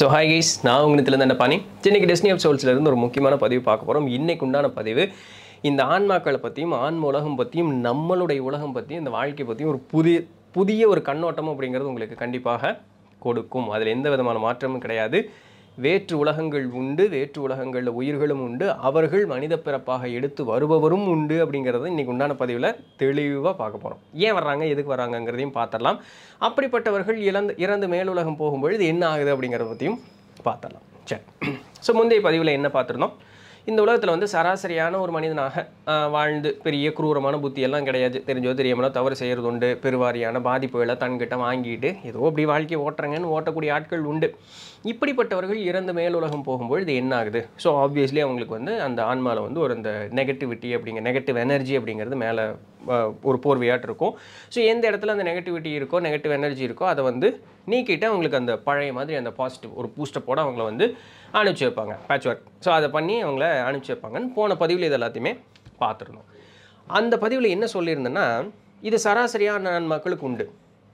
so hi guys நான் உங்கள்கிட்ட என்ன பண்ணி இன்றைக்கி டெஸ்னி ஆஃப் சோல்ஸ்லேருந்து ஒரு முக்கியமான பதிவு பார்க்க போகிறோம் இன்றைக்கு உண்டான பதிவு இந்த ஆன்மாக்களை பற்றியும் ஆன்ம உலகம் பற்றியும் நம்மளுடைய உலகம் பற்றியும் இந்த வாழ்க்கை பற்றியும் ஒரு புதிய புதிய ஒரு கண்ணோட்டம் அப்படிங்கிறது உங்களுக்கு கண்டிப்பாக கொடுக்கும் அதில் எந்த விதமான மாற்றமும் கிடையாது வேற்று உலகங்கள் உண்டு வேற்று உலகங்களில் உயிர்களும் உண்டு அவர்கள் மனித பிறப்பாக எடுத்து வருபவரும் உண்டு அப்படிங்கிறத இன்றைக்கி உண்டான பதிவில் தெளிவாக பார்க்க போகிறோம் ஏன் வர்றாங்க எதுக்கு வர்றாங்கங்கிறதையும் பார்த்துடலாம் அப்படிப்பட்டவர்கள் இழந்து இறந்து மேலுலகம் போகும்பொழுது என்ன ஆகுது அப்படிங்கிறத பற்றியும் பார்த்துடலாம் சரி ஸோ முந்தைய பதிவில் என்ன பார்த்துருந்தோம் இந்த உலகத்தில் வந்து சராசரியான ஒரு மனிதனாக வாழ்ந்து பெரிய குரூரமான புத்தியெல்லாம் கிடையாது தெரிஞ்சோ தெரியாமலோ தவறு செய்கிறது உண்டு பெருவாரியான பாதிப்புகளை தன்கிட்ட வாங்கிட்டு ஏதோ அப்படி வாழ்க்கை ஓட்டுறங்கன்னு ஓட்டக்கூடிய ஆட்கள் உண்டு இப்படிப்பட்டவர்கள் இறந்து போகும்போது போகும்பொழுது என்ன ஆகுது ஸோ ஆப்வியஸ்லி அவங்களுக்கு வந்து அந்த ஆன்மாவில் வந்து ஒரு அந்த நெகட்டிவிட்டி அப்படிங்கிற நெகட்டிவ் எனர்ஜி அப்படிங்கிறது மேலே ஒரு போர்வையாட் இருக்கும் ஸோ எந்த இடத்துல அந்த நெகட்டிவிட்டி இருக்கோ நெகட்டிவ் எனர்ஜி இருக்கோ அதை வந்து நீக்கிட்டு அவங்களுக்கு அந்த பழைய மாதிரி அந்த பாசிட்டிவ் ஒரு போட அவங்கள வந்து அனுப்பிச்சி வைப்பாங்க பேட்ச் ஒர்க் ஸோ அதை பண்ணி அவங்கள அனுப்பிச்சி வைப்பாங்கன்னு போன பதிவில் இது எல்லாத்தையுமே பார்த்துருந்தோம் அந்த பதிவில் என்ன சொல்லியிருந்தேன்னா இது சராசரியாக நான் மக்களுக்கு உண்டு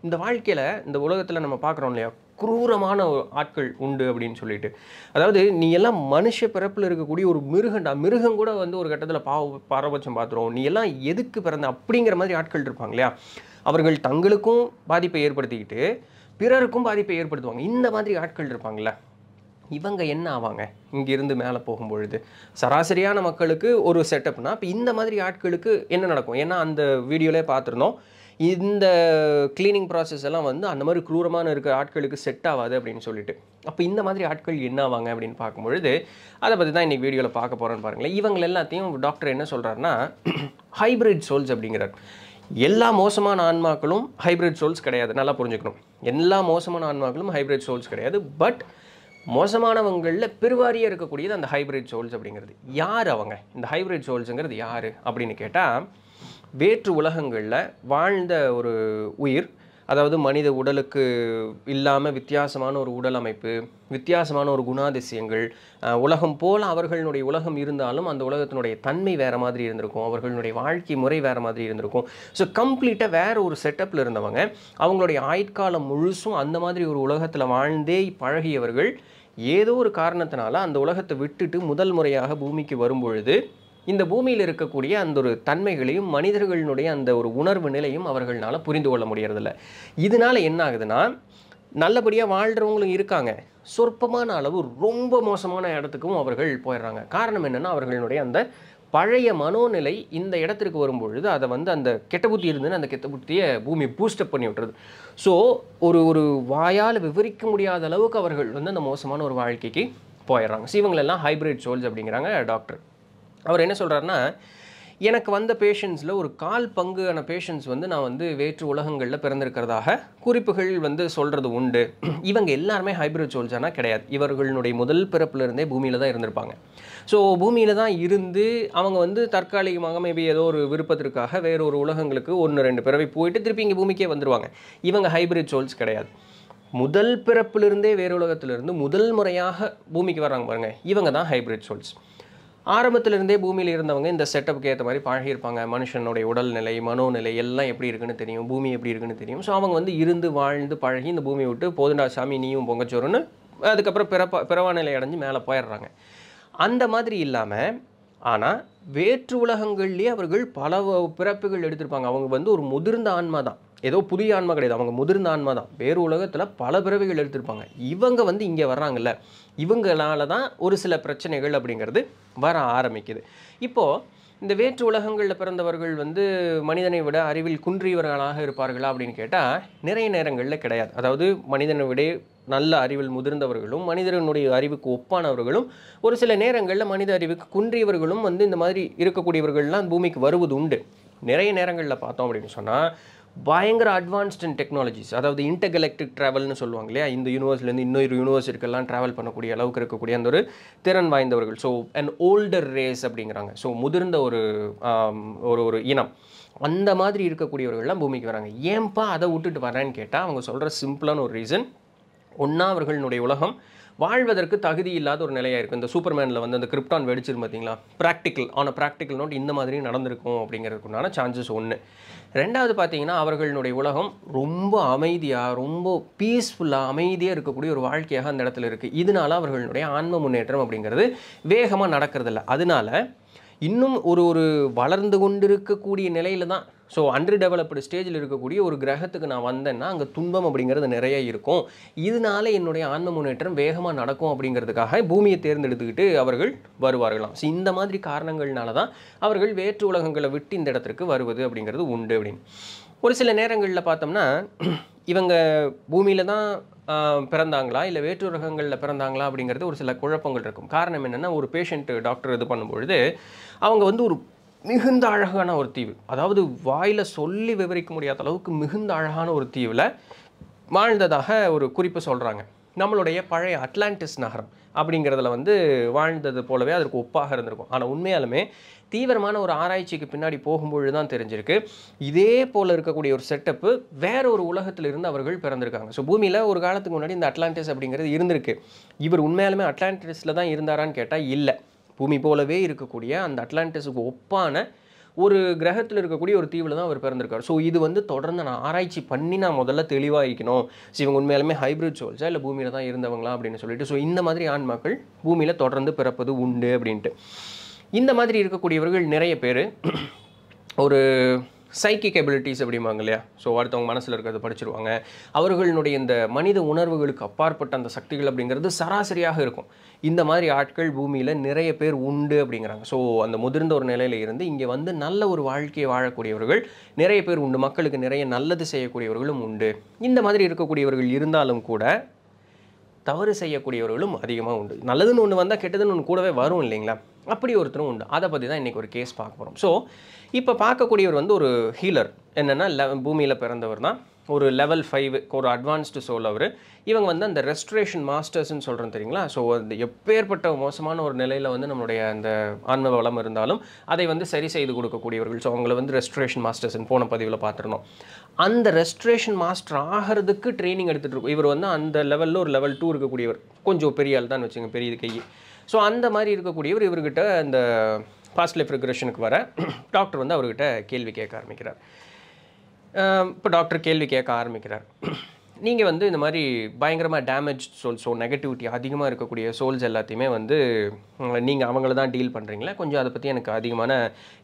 இந்த வாழ்க்கையில் இந்த உலகத்தில் நம்ம பார்க்குறோம் இல்லையா குரூரமான ஆட்கள் உண்டு அப்படின்னு சொல்லிட்டு அதாவது நீ எல்லாம் மனுஷ பிறப்பில் இருக்கக்கூடிய ஒரு மிருகண்டா மிருகம் கூட வந்து ஒரு கட்டத்தில் பாவ பாரபட்சம் பார்த்துருவோம் நீ எல்லாம் எதுக்கு பிறந்த அப்படிங்கிற மாதிரி ஆட்கள் இருப்பாங்க இல்லையா அவர்கள் தங்களுக்கும் பாதிப்பை ஏற்படுத்திக்கிட்டு பிறருக்கும் பாதிப்பை ஏற்படுத்துவாங்க இந்த மாதிரி ஆட்கள் இருப்பாங்கள்ல இவங்க என்ன ஆவாங்க இங்கேருந்து மேலே போகும்பொழுது சராசரியான மக்களுக்கு ஒரு செட்டப்னா இப்போ இந்த மாதிரி ஆட்களுக்கு என்ன நடக்கும் ஏன்னா அந்த வீடியோலே பார்த்துருந்தோம் இந்த க்ளீனிங் ப்ராசஸ் எல்லாம் வந்து அந்த மாதிரி குரூரமான இருக்கிற ஆட்களுக்கு செட் ஆகாது அப்படின்னு சொல்லிட்டு அப்போ இந்த மாதிரி ஆட்கள் என்ன ஆவாங்க அப்படின்னு பார்க்கும்பொழுது அதை பற்றி தான் இன்றைக்கி வீடியோவில் பார்க்க போகிறோன்னு பாருங்களேன் இவங்க எல்லாத்தையும் டாக்டர் என்ன சொல்கிறாருன்னா ஹைப்ரிட் சோல்ஸ் அப்படிங்கிறார் எல்லா மோசமான ஆன்மாக்களும் ஹைப்ரிட் சோல்ஸ் கிடையாது நல்லா புரிஞ்சுக்கணும் எல்லா மோசமான ஆன்மாக்களும் ஹைப்ரிட் சோல்ஸ் கிடையாது பட் மோசமானவங்களில் பெருவாரியாக இருக்கக்கூடியது அந்த ஹைப்ரிட் சோல்ஸ் அப்படிங்கிறது யார் அவங்க இந்த ஹைப்ரிட் சோல்ஸுங்கிறது யார் அப்படின்னு கேட்டால் வேற்று உலகங்களில் வாழ்ந்த ஒரு உயிர் அதாவது மனித உடலுக்கு இல்லாமல் வித்தியாசமான ஒரு உடல் அமைப்பு வித்தியாசமான ஒரு குணாதிசயங்கள் உலகம் போல் அவர்களுடைய உலகம் இருந்தாலும் அந்த உலகத்தினுடைய தன்மை வேறு மாதிரி இருந்திருக்கும் அவர்களுடைய வாழ்க்கை முறை வேறு மாதிரி இருந்திருக்கும் ஸோ கம்ப்ளீட்டாக வேறு ஒரு செட்டப்பில் இருந்தவங்க அவங்களுடைய ஆயுட்காலம் முழுசும் அந்த மாதிரி ஒரு உலகத்தில் வாழ்ந்தே பழகியவர்கள் ஏதோ ஒரு காரணத்தினால அந்த உலகத்தை விட்டுட்டு முதல் முறையாக பூமிக்கு வரும்பொழுது இந்த பூமியில் இருக்கக்கூடிய அந்த ஒரு தன்மைகளையும் மனிதர்களினுடைய அந்த ஒரு உணர்வு நிலையும் அவர்களால் புரிந்து கொள்ள முடியறதில்ல இதனால் என்ன ஆகுதுன்னா நல்லபடியாக வாழ்கிறவங்களும் இருக்காங்க சொற்பமான அளவு ரொம்ப மோசமான இடத்துக்கும் அவர்கள் போயிடுறாங்க காரணம் என்னென்னா அவர்களுடைய அந்த பழைய மனோநிலை இந்த இடத்திற்கு வரும்பொழுது அதை வந்து அந்த கெட்ட புத்தி இருந்துன்னு அந்த கெட்ட புத்தியை பூமி பூஸ்டப் பண்ணி விட்டுறது ஸோ ஒரு ஒரு வாயால் விவரிக்க முடியாத அளவுக்கு அவர்கள் வந்து அந்த மோசமான ஒரு வாழ்க்கைக்கு போயிடுறாங்க ஸோ இவங்களெல்லாம் ஹைப்ரிட் சோல்ஸ் அப்படிங்கிறாங்க டாக்டர் அவர் என்ன சொல்கிறாருன்னா எனக்கு வந்த பேஷண்ட்ஸில் ஒரு கால் பங்குயான பேஷண்ட்ஸ் வந்து நான் வந்து வேற்று உலகங்களில் பிறந்திருக்கிறதாக குறிப்புகள் வந்து சொல்கிறது உண்டு இவங்க எல்லாருமே ஹைப்ரிட் சோல்ஜானா கிடையாது இவர்களுடைய முதல் பிறப்பிலிருந்தே பூமியில் தான் இருந்திருப்பாங்க ஸோ பூமியில் தான் இருந்து அவங்க வந்து தற்காலிகமாக மேபி ஏதோ ஒரு விருப்பத்திற்காக வேறொரு உலகங்களுக்கு ஒன்று ரெண்டு பிறவை போயிட்டு திருப்பி இங்கே பூமிக்கே வந்துடுவாங்க இவங்க ஹைப்ரிட் சோல்ஸ் கிடையாது முதல் பிறப்பிலிருந்தே வேறு உலகத்திலிருந்து முதல் முறையாக பூமிக்கு வர்றாங்க பாருங்கள் இவங்க தான் ஹைப்ரிட் சோல்ஸ் ஆரம்பத்திலிருந்தே பூமியில் இருந்தவங்க இந்த செட்டப்புக்கு ஏற்ற மாதிரி பழகியிருப்பாங்க மனுஷனுடைய உடல்நிலை மனோநிலை எல்லாம் எப்படி இருக்குன்னு தெரியும் பூமி எப்படி இருக்குன்னு தெரியும் ஸோ அவங்க வந்து இருந்து வாழ்ந்து பழகி இந்த பூமியை விட்டு போதுண்டா சாமி நீயும் பொங்கச்சோறுன்னு அதுக்கப்புறம் பிறப்பா பிறவா நிலை அடைஞ்சு மேலே போயிடுறாங்க அந்த மாதிரி இல்லாமல் ஆனால் வேற்று உலகங்கள்லேயே அவர்கள் பல பிறப்புகள் எடுத்திருப்பாங்க அவங்க வந்து ஒரு முதிர்ந்த ஆன்மா தான் ஏதோ புதிய ஆன்மா கிடையாது அவங்க முதிர்ந்த ஆன்மா தான் வேறு உலகத்தில் பல பிறவைகள் எடுத்திருப்பாங்க இவங்க வந்து இங்கே வர்றாங்கல்ல இவங்களால தான் ஒரு சில பிரச்சனைகள் அப்படிங்கிறது வர ஆரம்பிக்குது இப்போது இந்த வேற்று உலகங்களில் பிறந்தவர்கள் வந்து மனிதனை விட அறிவில் குன்றியவர்களாக இருப்பார்களா அப்படின்னு கேட்டால் நிறைய நேரங்களில் கிடையாது அதாவது மனிதனை விட நல்ல அறிவில் முதிர்ந்தவர்களும் மனிதனுடைய அறிவுக்கு ஒப்பானவர்களும் ஒரு சில நேரங்களில் மனித அறிவுக்கு குன்றியவர்களும் வந்து இந்த மாதிரி இருக்கக்கூடியவர்கள்லாம் பூமிக்கு வருவது உண்டு நிறைய நேரங்களில் பார்த்தோம் அப்படின்னு சொன்னால் பயங்கர அட்வான்ஸ்ட் இன் டெக்னாலஜிஸ் அதாவது இன்டர் ட்ராவல்னு சொல்லுவாங்க இல்லையா இந்த யூனிவர்ஸ்லேருந்து இன்னொரு யூனிவர்ஸிற்கெல்லாம் ட்ராவல் பண்ணக்கூடிய அளவுக்கு இருக்கக்கூடிய அந்த ஒரு திறன் வாய்ந்தவர்கள் ஸோ அண்ட் ஓல்டர் ரேஸ் அப்படிங்கிறாங்க ஸோ முதிர்ந்த ஒரு ஒரு ஒரு இனம் அந்த மாதிரி இருக்கக்கூடியவர்கள்லாம் பூமிக்கு வராங்க ஏன்பா அதை விட்டுட்டு வரேன்னு கேட்டால் அவங்க சொல்கிற சிம்பிளான ஒரு ரீசன் ஒன்றா அவர்களுடைய உலகம் வாழ்வதற்கு தகுதி இல்லாத ஒரு நிலையாக இருக்குது இந்த சூப்பர்மேனில் வந்து அந்த கிரிப்டான் வெடிச்சிரு பார்த்தீங்களா ப்ராக்டிக்கல் ஆன ப்ராக்டிக்கல் நோட் இந்த மாதிரி நடந்திருக்கும் அப்படிங்கிறதுக்குண்டான சான்சஸ் ஒன்று ரெண்டாவது பார்த்தீங்கன்னா அவர்களுடைய உலகம் ரொம்ப அமைதியாக ரொம்ப பீஸ்ஃபுல்லாக அமைதியாக இருக்கக்கூடிய ஒரு வாழ்க்கையாக அந்த இடத்துல இருக்குது இதனால அவர்களுடைய ஆன்ம முன்னேற்றம் அப்படிங்கிறது வேகமாக நடக்கிறதில்ல அதனால இன்னும் ஒரு ஒரு வளர்ந்து கொண்டிருக்கக்கூடிய நிலையில் தான் ஸோ அண்டர் டெவலப்டு ஸ்டேஜில் இருக்கக்கூடிய ஒரு கிரகத்துக்கு நான் வந்தேன்னா அங்கே துன்பம் அப்படிங்கிறது நிறைய இருக்கும் இதனால என்னுடைய ஆன்ம முன்னேற்றம் வேகமாக நடக்கும் அப்படிங்கிறதுக்காக பூமியை தேர்ந்தெடுத்துக்கிட்டு அவர்கள் வருவார்களாம் ஸோ இந்த மாதிரி காரணங்கள்னால தான் அவர்கள் வேற்று உலகங்களை விட்டு இந்த இடத்திற்கு வருவது அப்படிங்கிறது உண்டு அப்படின்னு ஒரு சில நேரங்களில் பார்த்தோம்னா இவங்க பூமியில் தான் பிறந்தாங்களா இல்லை வேற்று உலகங்களில் பிறந்தாங்களா அப்படிங்கிறது ஒரு சில குழப்பங்கள் இருக்கும் காரணம் என்னென்னா ஒரு பேஷண்ட்டு டாக்டர் இது பண்ணும்பொழுது அவங்க வந்து ஒரு மிகுந்த அழகான ஒரு தீவு அதாவது வாயில் சொல்லி விவரிக்க முடியாத அளவுக்கு மிகுந்த அழகான ஒரு தீவில் வாழ்ந்ததாக ஒரு குறிப்பு சொல்கிறாங்க நம்மளுடைய பழைய அட்லாண்டிஸ் நகரம் அப்படிங்கிறதுல வந்து வாழ்ந்தது போலவே அதற்கு ஒப்பாக இருந்திருக்கும் ஆனால் உண்மையாலுமே தீவிரமான ஒரு ஆராய்ச்சிக்கு பின்னாடி போகும்பொழுது தான் தெரிஞ்சிருக்கு இதே போல் இருக்கக்கூடிய ஒரு செட்டப்பு வேற ஒரு உலகத்தில் இருந்து அவர்கள் பிறந்திருக்காங்க ஸோ பூமியில் ஒரு காலத்துக்கு முன்னாடி இந்த அட்லாண்டிஸ் அப்படிங்கிறது இருந்திருக்கு இவர் உண்மையாலுமே அட்லாண்டிஸில் தான் இருந்தாரான்னு கேட்டால் இல்லை பூமி போலவே இருக்கக்கூடிய அந்த அட்லாண்டிஸுக்கு ஒப்பான ஒரு கிரகத்தில் இருக்கக்கூடிய ஒரு தீவில் தான் அவர் பிறந்திருக்கார் ஸோ இது வந்து தொடர்ந்து நான் ஆராய்ச்சி பண்ணி நான் முதல்ல தெளிவாக இருக்கணும் ஸோ இவங்க உண்மையாலுமே ஹைப்ரிட் சோல்ஸா இல்லை பூமியில் தான் இருந்தவங்களா அப்படின்னு சொல்லிட்டு ஸோ இந்த மாதிரி ஆண்மக்கள் பூமியில் தொடர்ந்து பிறப்பது உண்டு அப்படின்ட்டு இந்த மாதிரி இருக்கக்கூடியவர்கள் நிறைய பேர் ஒரு சைக்கிக் எபிலிட்டிஸ் அப்படிம்பாங்க இல்லையா ஸோ அடுத்தவங்க மனசில் இருக்கிறத படிச்சிருவாங்க அவர்களுடைய இந்த மனித உணர்வுகளுக்கு அப்பாற்பட்ட அந்த சக்திகள் அப்படிங்கிறது சராசரியாக இருக்கும் இந்த மாதிரி ஆட்கள் பூமியில் நிறைய பேர் உண்டு அப்படிங்கிறாங்க ஸோ அந்த முதிர்ந்த ஒரு நிலையில் இருந்து இங்கே வந்து நல்ல ஒரு வாழ்க்கையை வாழக்கூடியவர்கள் நிறைய பேர் உண்டு மக்களுக்கு நிறைய நல்லது செய்யக்கூடியவர்களும் உண்டு இந்த மாதிரி இருக்கக்கூடியவர்கள் இருந்தாலும் கூட தவறு செய்யக்கூடியவர்களும் அதிகமாக உண்டு நல்லதுன்னு ஒன்று வந்தால் கெட்டதுன்னு ஒன்று கூடவே வரும் இல்லைங்களா அப்படி ஒருத்தரும் உண்டு அதை பற்றி தான் இன்றைக்கி ஒரு கேஸ் பார்க்க போகிறோம் ஸோ இப்போ பார்க்கக்கூடியவர் வந்து ஒரு ஹீலர் என்னென்னா பூமியில் பிறந்தவர் தான் ஒரு லெவல் ஃபைவ் ஒரு அட்வான்ஸ்டு சோல் அவர் இவங்க வந்து அந்த ரெஸ்ட்ரேஷன் மாஸ்டர்ஸ்னு சொல்கிறோம் தெரியுங்களா ஸோ அந்த எப்பேற்பட்ட மோசமான ஒரு நிலையில் வந்து நம்மளுடைய அந்த ஆன்ம வளம் இருந்தாலும் அதை வந்து சரி செய்து கொடுக்கக்கூடியவர்கள் ஸோ அவங்கள வந்து ரெஸ்ட்ரேஷன் மாஸ்டர்ஸ்ன்னு போன பதிவில் பார்த்துருந்தோம் அந்த ரெஸ்ட்ரேஷன் மாஸ்டர் ஆகிறதுக்கு ட்ரைனிங் எடுத்துகிட்டு இருக்கும் இவர் வந்து அந்த லெவலில் ஒரு லெவல் டூ இருக்கக்கூடியவர் கொஞ்சம் பெரிய ஆள் தான் வச்சுங்க பெரிய கை ஸோ அந்த மாதிரி இருக்கக்கூடியவர் இவர்கிட்ட அந்த ஃபாஸ்ட் லைஃப் ரெக்ரெஷனுக்கு வர டாக்டர் வந்து அவர்கிட்ட கேள்வி கேட்க ஆரம்பிக்கிறார் இப்போ டாக்டர் கேள்வி கேட்க ஆரம்பிக்கிறார் நீங்கள் வந்து இந்த மாதிரி பயங்கரமாக டேமேஜ் சோல் ஸோ நெகட்டிவிட்டி அதிகமாக இருக்கக்கூடிய சோல்ஸ் எல்லாத்தையுமே வந்து நீங்கள் அவங்கள தான் டீல் பண்ணுறீங்களா கொஞ்சம் அதை பற்றி எனக்கு அதிகமான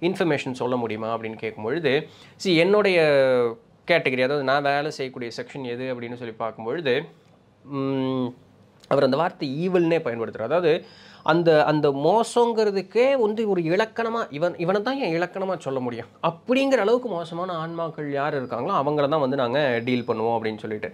இன்ஃபர்மேஷன் சொல்ல முடியுமா அப்படின்னு கேட்கும்பொழுது சி என்னுடைய கேட்டகரி அதாவது நான் வேலை செய்யக்கூடிய செக்ஷன் எது அப்படின்னு சொல்லி பார்க்கும்பொழுது அவர் அந்த வார்த்தை ஈவல்னே பயன்படுத்துகிறார் அதாவது அந்த அந்த மோசங்கிறதுக்கே வந்து ஒரு இலக்கணமாக இவன் இவனை தான் என் இலக்கணமாக சொல்ல முடியும் அப்படிங்கிற அளவுக்கு மோசமான ஆன்மாக்கள் யார் இருக்காங்களோ அவங்கள தான் வந்து நாங்கள் டீல் பண்ணுவோம் அப்படின்னு சொல்லிட்டு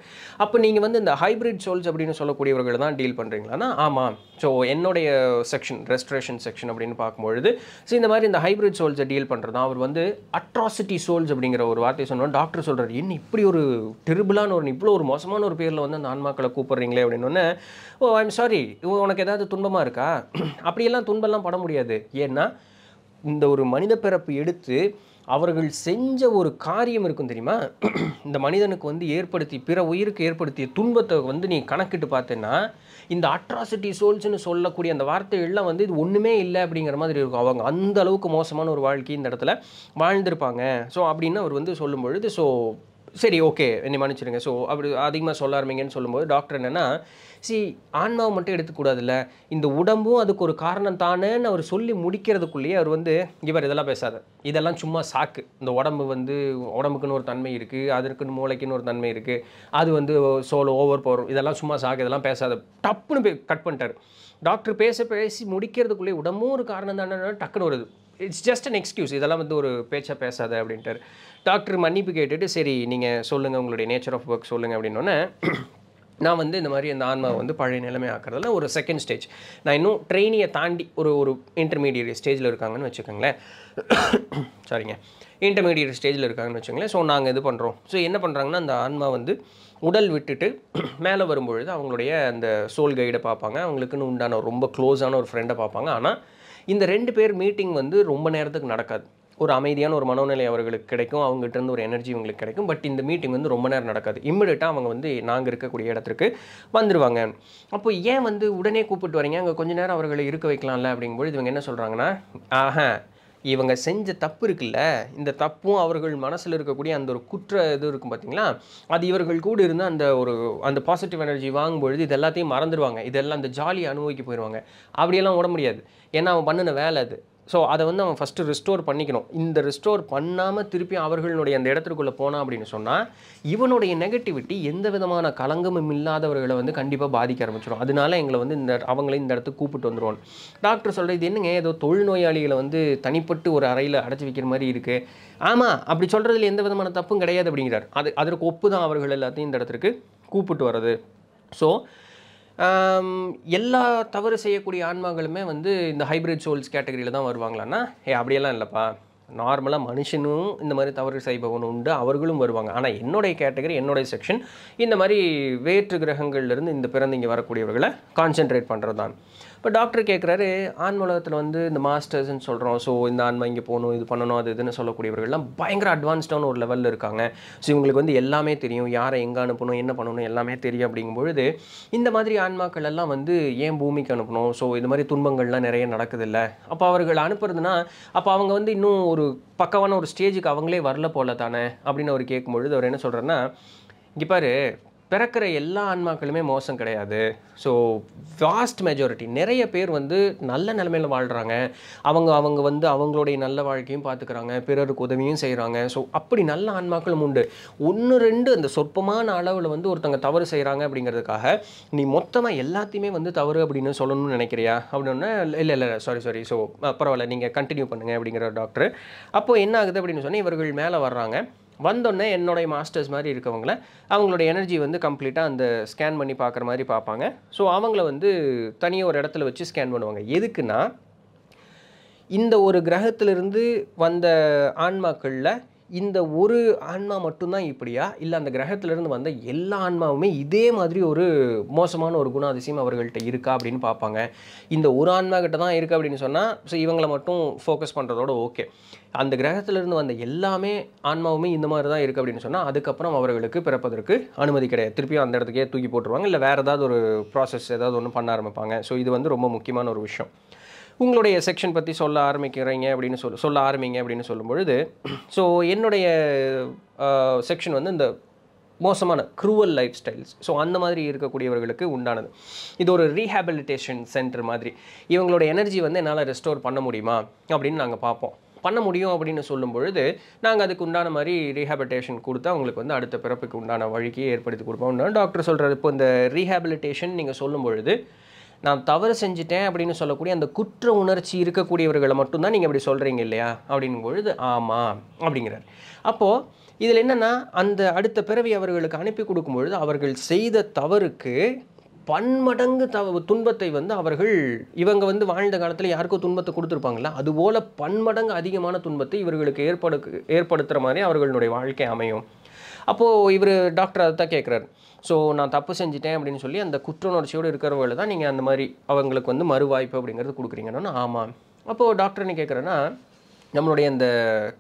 அப்போ நீங்கள் வந்து இந்த ஹைப்ரிட் சோல்ஸ் அப்படின்னு சொல்லக்கூடியவர்கள் தான் டீல் பண்ணுறீங்களானா ஆமாம் ஸோ என்னுடைய செக்ஷன் ரெஸ்ட்ரேஷன் செக்ஷன் அப்படின்னு பார்க்கும்பொழுது ஸோ இந்த மாதிரி இந்த ஹைப்ரிட் சோல்ஸை டீல் பண்ணுறது அவர் வந்து அட்ராசிட்டி சோல்ஸ் அப்படிங்கிற ஒரு வார்த்தை சொன்னோம் டாக்டர் சொல்கிறார் என்ன இப்படி ஒரு டெரிபிளான ஒரு இவ்வளோ ஒரு மோசமான ஒரு பேரில் வந்து அந்த ஆன்மாக்களை கூப்பிட்றீங்களே அப்படின்னு ஓ ஐம் சாரி உனக்கு ஏதாவது துன்பமாக இருக்கா அப்படியெல்லாம் துன்பம்லாம் பட முடியாது ஏன்னா இந்த ஒரு மனித பிறப்பு எடுத்து அவர்கள் செஞ்ச ஒரு காரியம் இருக்கும் தெரியுமா இந்த மனிதனுக்கு வந்து ஏற்படுத்தி பிற உயிருக்கு ஏற்படுத்திய துன்பத்தை வந்து நீ கணக்கிட்டு பார்த்தேன்னா இந்த அட்ராசிட்டி சோல்ஸ்னு சொல்லக்கூடிய அந்த வார்த்தைகள்லாம் வந்து இது ஒன்றுமே இல்லை அப்படிங்கிற மாதிரி இருக்கும் அவங்க அந்த அளவுக்கு மோசமான ஒரு வாழ்க்கை இந்த இடத்துல வாழ்ந்திருப்பாங்க ஸோ அப்படின்னு அவர் வந்து சொல்லும் பொழுது ஸோ சரி ஓகே என்னை மன்னிச்சிடுங்க ஸோ அப்படி அதிகமாக சொல்ல ஆரம்பிங்கன்னு சொல்லும்போது டாக்டர் என்னென்னா சி ஆன்மாவை மட்டும் எடுத்துக்கூடாதுல்ல இந்த உடம்பும் அதுக்கு ஒரு காரணம் தானேன்னு அவர் சொல்லி முடிக்கிறதுக்குள்ளேயே அவர் வந்து இவர் இதெல்லாம் பேசாத இதெல்லாம் சும்மா சாக்கு இந்த உடம்பு வந்து உடம்புக்குன்னு ஒரு தன்மை இருக்குது அதற்குன்னு மூளைக்குன்னு ஒரு தன்மை இருக்குது அது வந்து சோலோ ஓவர் போகிறோம் இதெல்லாம் சும்மா சாக்கு இதெல்லாம் பேசாத டப்புன்னு கட் பண்ணிட்டார் டாக்டர் பேச பேசி முடிக்கிறதுக்குள்ளேயே உடம்பும் ஒரு காரணம் தானே டக்குன்னு வருது இட்ஸ் ஜஸ்ட் அன் எக்ஸ்கியூஸ் இதெல்லாம் வந்து ஒரு பேச்சாக பேசாத அப்படின்ட்டார் டாக்டர் மன்னிப்பு கேட்டுட்டு சரி நீங்கள் சொல்லுங்கள் உங்களுடைய நேச்சர் ஆஃப் ஒர்க் சொல்லுங்கள் அப்படின்னோடனே நான் வந்து இந்த மாதிரி அந்த ஆன்மாவை வந்து பழைய நிலைமை ஆக்கிறதுல ஒரு செகண்ட் ஸ்டேஜ் நான் இன்னும் ட்ரெயினியை தாண்டி ஒரு ஒரு இன்டர்மீடியட் ஸ்டேஜில் இருக்காங்கன்னு வச்சுக்கோங்களேன் சாரிங்க இன்டர்மீடியட் ஸ்டேஜில் இருக்காங்கன்னு வச்சுங்களேன் ஸோ நாங்கள் இது பண்ணுறோம் ஸோ என்ன பண்ணுறாங்கன்னா அந்த ஆன்மா வந்து உடல் விட்டுட்டு மேலே வரும்பொழுது அவங்களுடைய அந்த சோல் கைடை பார்ப்பாங்க அவங்களுக்குன்னு உண்டான ரொம்ப க்ளோஸான ஒரு ஃப்ரெண்டை பார்ப்பாங்க ஆனால் இந்த ரெண்டு பேர் மீட்டிங் வந்து ரொம்ப நேரத்துக்கு நடக்காது ஒரு அமைதியான ஒரு மனோநிலை அவர்களுக்கு கிடைக்கும் அவங்ககிட்ட இருந்து ஒரு எனர்ஜி உங்களுக்கு கிடைக்கும் பட் இந்த மீட்டிங் வந்து ரொம்ப நேரம் நடக்காது இம்மிடியட்டாக அவங்க வந்து நாங்கள் இருக்கக்கூடிய இடத்திற்கு வந்துடுவாங்க அப்போ ஏன் வந்து உடனே கூப்பிட்டு வரீங்க அங்கே கொஞ்ச நேரம் அவர்களை இருக்க வைக்கலாம்ல அப்படிங்கும்போது இவங்க என்ன சொல்கிறாங்கன்னா ஆஹா இவங்க செஞ்ச தப்பு இருக்குல்ல இந்த தப்பும் அவர்கள் மனசில் இருக்கக்கூடிய அந்த ஒரு குற்ற இது இருக்கும் பார்த்தீங்களா அது இவர்கள் கூட இருந்து அந்த ஒரு அந்த பாசிட்டிவ் எனர்ஜி வாங்கும்பொழுது இது எல்லாத்தையும் மறந்துடுவாங்க இதெல்லாம் அந்த ஜாலியை அனுபவிக்க போயிடுவாங்க அப்படியெல்லாம் விட முடியாது ஏன்னா அவன் பண்ணின வேலை அது ஸோ அதை வந்து அவன் ஃபஸ்ட்டு ரிஸ்டோர் பண்ணிக்கணும் இந்த ரிஸ்டோர் பண்ணாமல் திருப்பி அவர்களுடைய அந்த இடத்துக்குள்ளே போனான் அப்படின்னு சொன்னால் இவனுடைய நெகட்டிவிட்டி எந்த விதமான கலங்கமும் இல்லாதவர்களை வந்து கண்டிப்பாக பாதிக்க ஆரம்பிச்சிடும் அதனால எங்களை வந்து இந்த அவங்களையும் இந்த இடத்துக்கு கூப்பிட்டு வந்துடுவோம் டாக்டர் சொல்கிறது இது என்னங்க ஏதோ தொழில்நோயாளிகளை வந்து தனிப்பட்டு ஒரு அறையில் அடைச்சி வைக்கிற மாதிரி இருக்குது ஆமாம் அப்படி சொல்கிறதுல எந்த விதமான தப்பும் கிடையாது அப்படிங்கிறார் அது அதற்கு ஒப்பு தான் அவர்கள் எல்லாத்தையும் இந்த இடத்துக்கு கூப்பிட்டு வர்றது ஸோ எல்லா தவறு செய்யக்கூடிய ஆன்மாக்களுமே வந்து இந்த ஹைப்ரிட் சோல்ஸ் கேட்டகரியில் தான் வருவாங்களான்னா ஏ அப்படியெல்லாம் இல்லைப்பா நார்மலாக மனுஷனும் இந்த மாதிரி தவறு செய்பவனும் உண்டு அவர்களும் வருவாங்க ஆனால் என்னுடைய கேட்டகரி என்னுடைய செக்ஷன் இந்த மாதிரி வேற்று கிரகங்கள்லேருந்து இந்த பிறந்து இங்கே வரக்கூடியவர்களை கான்சென்ட்ரேட் பண்ணுறது தான் இப்போ டாக்டர் கேட்குறாரு உலகத்தில் வந்து இந்த மாஸ்டர்ஸ்ன்னு சொல்கிறோம் ஸோ இந்த ஆன்மா இங்கே போகணும் இது பண்ணணும் அது இதுன்னு சொல்லக்கூடியவர்கள்லாம் பயங்கர அட்வான்ஸ்டான ஒரு லெவலில் இருக்காங்க ஸோ இவங்களுக்கு வந்து எல்லாமே தெரியும் யாரை எங்கே அனுப்பணும் என்ன பண்ணணும் எல்லாமே தெரியும் அப்படிங்கும்பொழுது இந்த மாதிரி ஆன்மாக்கள் எல்லாம் வந்து ஏன் பூமிக்கு அனுப்பணும் ஸோ இது மாதிரி துன்பங்கள்லாம் நிறைய நடக்குது இல்லை அப்போ அவர்கள் அனுப்புறதுனா அப்போ அவங்க வந்து இன்னும் ஒரு பக்கவான ஒரு ஸ்டேஜுக்கு அவங்களே வரல போல தானே அப்படின்னு அவர் கேட்கும்பொழுது அவர் என்ன சொல்கிறேன்னா இங்கே பாரு பிறக்கிற எல்லா ஆன்மாக்களுமே மோசம் கிடையாது ஸோ வாஸ்ட் மெஜாரிட்டி நிறைய பேர் வந்து நல்ல நிலமையில் வாழ்கிறாங்க அவங்க அவங்க வந்து அவங்களுடைய நல்ல வாழ்க்கையும் பார்த்துக்கிறாங்க பிறருக்கு உதவியும் செய்கிறாங்க ஸோ அப்படி நல்ல ஆன்மாக்களும் உண்டு ஒன்று ரெண்டு அந்த சொற்பமான அளவில் வந்து ஒருத்தங்க தவறு செய்கிறாங்க அப்படிங்கிறதுக்காக நீ மொத்தமாக எல்லாத்தையுமே வந்து தவறு அப்படின்னு சொல்லணும்னு நினைக்கிறியா அப்படின்னா இல்லை இல்லை சாரி சாரி ஸோ பரவாயில்ல நீங்கள் கண்டினியூ பண்ணுங்கள் அப்படிங்கிற டாக்டர் அப்போது என்ன ஆகுது அப்படின்னு சொன்னால் இவர்கள் மேலே வர்றாங்க வந்தோடனே என்னுடைய மாஸ்டர்ஸ் மாதிரி இருக்கவங்கள அவங்களோட எனர்ஜி வந்து கம்ப்ளீட்டாக அந்த ஸ்கேன் பண்ணி பார்க்குற மாதிரி பார்ப்பாங்க ஸோ அவங்கள வந்து தனியாக ஒரு இடத்துல வச்சு ஸ்கேன் பண்ணுவாங்க எதுக்குன்னா இந்த ஒரு கிரகத்திலிருந்து வந்த ஆன்மாக்களில் இந்த ஒரு ஆன்மா மட்டும்தான் இப்படியா இல்லை அந்த கிரகத்திலேருந்து வந்த எல்லா ஆன்மாவுமே இதே மாதிரி ஒரு மோசமான ஒரு குணாதிசயம் அவர்கள்ட்ட இருக்கா அப்படின்னு பார்ப்பாங்க இந்த ஒரு ஆன்மா கிட்ட தான் இருக்குது அப்படின்னு சொன்னால் ஸோ இவங்களை மட்டும் ஃபோக்கஸ் பண்ணுறதோட ஓகே அந்த கிரகத்திலேருந்து வந்த எல்லாமே ஆன்மாவுமே இந்த மாதிரி தான் இருக்குது அப்படின்னு சொன்னால் அதுக்கப்புறம் அவர்களுக்கு பிறப்பதற்கு அனுமதி கிடையாது திருப்பியும் அந்த இடத்துக்கே தூக்கி போட்டுருவாங்க இல்லை வேறு ஏதாவது ஒரு ப்ராசஸ் ஏதாவது ஒன்று பண்ண ஆரம்பிப்பாங்க ஸோ இது வந்து ரொம்ப முக்கியமான ஒரு விஷயம் உங்களுடைய செக்ஷன் பற்றி சொல்ல ஆரம்பிக்கிறீங்க அப்படின்னு சொல் சொல்ல ஆரம்பிங்க அப்படின்னு சொல்லும் பொழுது ஸோ என்னுடைய செக்ஷன் வந்து இந்த மோசமான க்ரூவல் லைஃப் ஸ்டைல்ஸ் ஸோ அந்த மாதிரி இருக்கக்கூடியவர்களுக்கு உண்டானது இது ஒரு ரீஹேபிலிட்டேஷன் சென்டர் மாதிரி இவங்களோட எனர்ஜி வந்து என்னால் ரெஸ்டோர் பண்ண முடியுமா அப்படின்னு நாங்கள் பார்ப்போம் பண்ண முடியும் அப்படின்னு சொல்லும் பொழுது நாங்கள் அதுக்கு உண்டான மாதிரி ரீஹேபிலிட்டேஷன் கொடுத்தா அவங்களுக்கு வந்து அடுத்த பிறப்புக்கு உண்டான வழிக்கு ஏற்படுத்தி கொடுப்போம் டாக்டர் சொல்கிறது இப்போ இந்த ரீஹேபிலிட்டேஷன் நீங்கள் சொல்லும் பொழுது நான் தவறு செஞ்சுட்டேன் அப்படின்னு சொல்லக்கூடிய அந்த குற்ற உணர்ச்சி இருக்கக்கூடியவர்களை மட்டும்தான் நீங்கள் இப்படி சொல்கிறீங்க இல்லையா அப்படின் பொழுது ஆமாம் அப்படிங்கிறார் அப்போது இதில் என்னென்னா அந்த அடுத்த பிறவி அவர்களுக்கு அனுப்பி கொடுக்கும் பொழுது அவர்கள் செய்த தவறுக்கு பன்மடங்கு தவ துன்பத்தை வந்து அவர்கள் இவங்க வந்து வாழ்ந்த காலத்தில் யாருக்கும் துன்பத்தை கொடுத்துருப்பாங்களா அதுபோல் பன்மடங்கு அதிகமான துன்பத்தை இவர்களுக்கு ஏற்படு ஏற்படுத்துகிற மாதிரி அவர்களுடைய வாழ்க்கை அமையும் அப்போது இவர் டாக்டர் அதை தான் கேட்குறாரு ஸோ நான் தப்பு செஞ்சுட்டேன் அப்படின்னு சொல்லி அந்த குற்றுணர்ச்சியோடு இருக்கிறவங்கள தான் நீங்கள் அந்த மாதிரி அவங்களுக்கு வந்து மறுவாய்ப்பு அப்படிங்கிறது கொடுக்குறீங்கன்னா ஆமாம் அப்போது டாக்டர் நீ கேட்குறேன்னா நம்மளுடைய அந்த